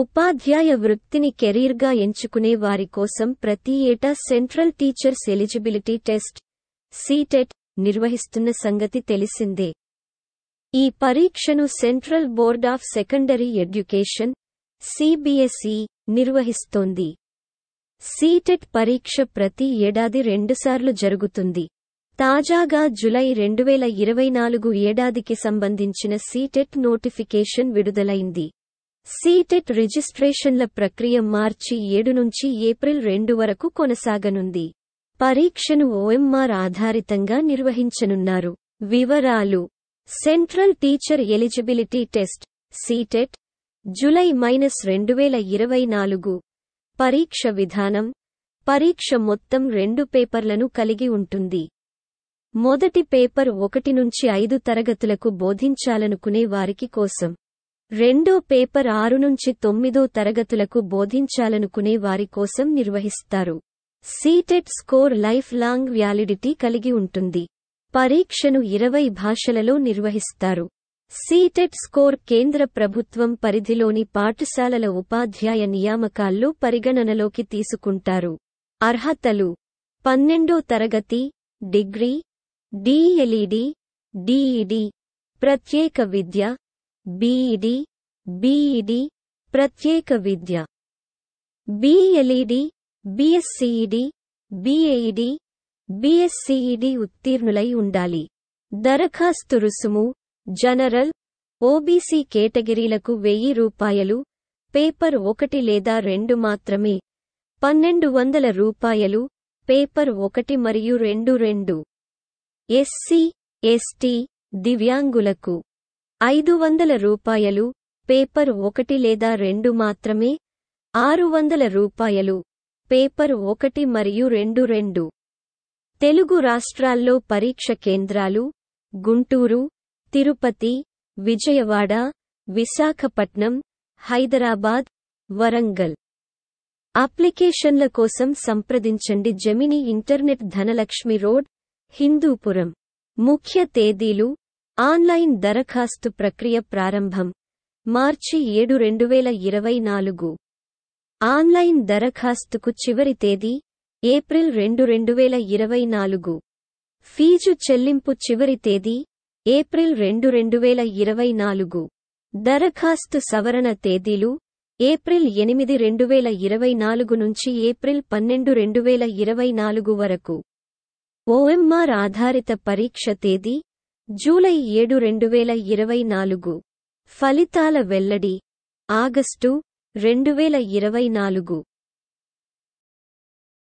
ఉపాధ్యాయ వృత్తిని కెరీర్గా ఎంచుకునే వారి కోసం ప్రతి ఏటా central teachers eligibility test CTET నిర్వహిస్తున్న సంగతి తెలిసిందే ఈ పరీక్షను central board of secondary education CBSE నిర్వహిస్తోంది సీటెట్ పరీక్ష ప్రతి ఏడాది రెండుసార్లు జరుగుతుంది తాజాగా జులై రెండువేల ఇరవై నాలుగు ఏడాదికి సంబంధించిన సీటెట్ నోటిఫికేషన్ విడుదలైంది సీటెట్ రిజిస్ట్రేషన్ల ప్రక్రియ మార్చి ఏడు నుంచి ఏప్రిల్ రెండు వరకు కొనసాగనుంది పరీక్షను ఓఎంఆర్ ఆధారితంగా నిర్వహించనున్నారు వివరాలు central teacher eligibility test CTET జులై మైనస్ రెండు వేల ఇరవై నాలుగు పరీక్ష విధానం పరీక్ష మొత్తం రెండు పేపర్లను కలిగి ఉంటుంది మొదటి పేపర్ ఒకటి నుంచి ఐదు తరగతులకు బోధించాలనుకునే వారికి కోసం రెండో పేపర్ ఆరు నుంచి తొమ్మిదో తరగతులకు బోధించాలనుకునే వారి కోసం నిర్వహిస్తారు CTET score life long validity కలిగి ఉంటుంది పరీక్షను ఇరవై భాషలలో నిర్వహిస్తారు సీటెట్ స్కోర్ కేంద్ర ప్రభుత్వం పరిధిలోని పాఠశాలల ఉపాధ్యాయ నియామకాల్లో పరిగణనలోకి తీసుకుంటారు అర్హతలు పన్నెండో తరగతి డిగ్రీ డిఎల్ఈడి డిఈడి ప్రత్యేక విద్య బీఈడి బీఈడి e e ప్రత్యేక విద్య బీఎల్ఈడి బీఎస్సీఈడి బీఏఈడి బీఎస్సీఈడి ఉత్తీర్ణులై ఉండాలి దరఖాస్తు రుసుము జనరల్ ఓబీసీ కేటగిరీలకు వెయ్యి రూపాయలు పేపర్ ఒకటి లేదా రెండు మాత్రమే పన్నెండు వందల రూపాయలు పేపర్ ఒకటి మరియు రెండు రెండు ఎస్సీ ఎస్టీ దివ్యాంగులకు ఐదు వందల రూపాయలు పేపర్ ఒకటి లేదా రెండు మాత్రమే ఆరు వందల రూపాయలు పేపర్ ఒకటి మరియు రెండు రెండు తెలుగు రాష్ట్రాల్లో పరీక్ష కేంద్రాలు గుంటూరు తిరుపతి విజయవాడ విశాఖపట్నం హైదరాబాద్ వరంగల్ అప్లికేషన్ల కోసం సంప్రదించండి Gemini internet Dhanalakshmi road Hindupuram ముఖ్య తేదీలు ఆన్లైన్ దరఖాస్తు ప్రక్రియ ప్రారంభం మార్చి ఏడు రెండు వేల ఇరవై నాలుగు ఆన్లైన్ దరఖాస్తుకు చివరి తేదీ ఏప్రిల్ రెండు రెండు వేల ఇరవై నాలుగు ఫీజు చెల్లింపు చివరి తేదీ ఏప్రిల్ రెండు రెండు వేల ఇరవై నాలుగు దరఖాస్తు సవరణ తేదీలు ఏప్రిల్ ఎనిమిది రెండు వేల ఇరవై నాలుగు నుంచి ఏప్రిల్ పన్నెండు రెండు వేల ఇరవై నాలుగు వరకు ఓఎంఆర్ ఆధారిత పరీక్ష తేదీ జూలై ఏడు రెండు వేల ఇరవై నాలుగు ఫలితాల వెల్లడి ఆగస్టు రెండు వేల ఇరవై నాలుగు